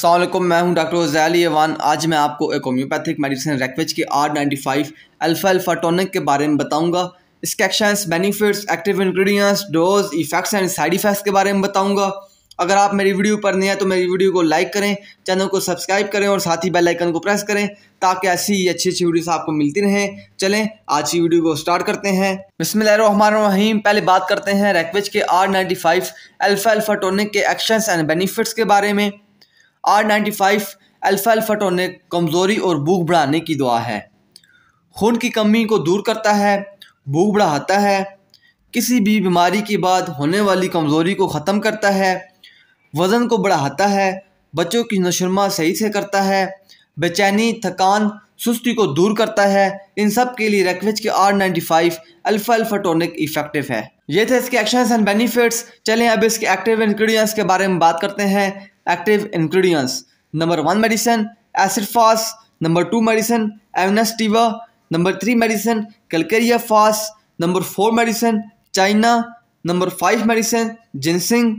सलामकुम मैं हूं डॉक्टर जैली एवान आज मैं आपको एक होम्योपैथिक मेडिसिन रेकवेज के R ninety five alpha alpha tonic के बारे में बताऊंगा इसके actions benefits active ingredients dose effects and side effects के बारे में बताऊंगा अगर आप मेरी वीडियो पर नहीं है तो मेरी वीडियो को लाइक करें चैनल को सब्सक्राइब करें और साथ ही बेलाइकन को प्रेस करें ताकि ऐसी ही अच्छी अच्छी वीडियोस आपको मिलती रहें चलें आज की वीडियो को स्टार्ट करते हैं बिस्मिल रहीम पहले बात करते हैं रेकवेज के R ninety five alpha alpha tonic के एक्शंस एंड बेनिफिट्स के बारे में आर नाइन्टी फाइव अल्फा ने कमज़ोरी और भूख बढ़ाने की दुआ है खून की कमी को दूर करता है भूख बढ़ाता है किसी भी बीमारी के बाद होने वाली कमज़ोरी को ख़त्म करता है वज़न को बढ़ाता है बच्चों की नशुरमा सही से करता है बेचैनी थकान सुस्ती को दूर करता है इन सब के लिए रेकवेज के R ninety five alpha alpha tonic effective है ये थे इसके एक्शन एंड बेनिफिट्स चलें अब इसके एक्टिव इन्ग्रीडियंट्स के बारे में बात करते हैं active ingredients number 1 medicine acid fast number 2 medicine amnestiva number 3 medicine calcarea fast number 4 medicine china number 5 medicine ginseng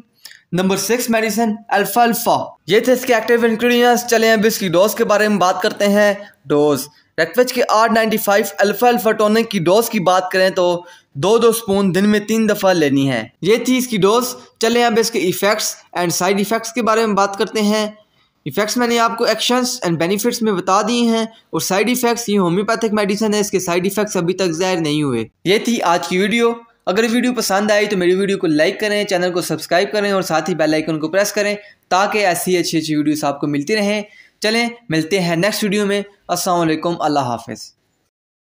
number six medicine alpha alpha ये थे इसके एक्टिव इंग्रेडिएंट्स चले अब इसकी डोज के बारे में बात करते हैं डोज रेक्वेज के R ninety five alpha alpha tonic की डोज की बात करें तो दो दो स्पून दिन में तीन दफ़ा लेनी है ये थी इसकी डोज चले अब इसके इफ़ेक्ट्स एंड साइड इफ़ेक्ट्स के बारे में बात करते हैं इफ़ेक्ट्स मैंने आपको एक्शंस एंड बेनिफिट्स में बता दिए हैं और साइड इफ़ेक्ट्स ये होम्योपैथिक मेडिसिन है इसके साइड इफ़ेक्ट्स अभी तक जाहिर नहीं हुए ये थी आज की वीडियो अगर वीडियो पसंद आई तो मेरी वीडियो को लाइक करें चैनल को सब्सक्राइब करें और साथ ही बेल आइकन को प्रेस करें ताकि ऐसी अच्छी अच्छी वीडियोस आपको मिलती रहें चलें मिलते हैं नेक्स्ट वीडियो में अस्सलाम वालेकुम अल्लाह हाफिज़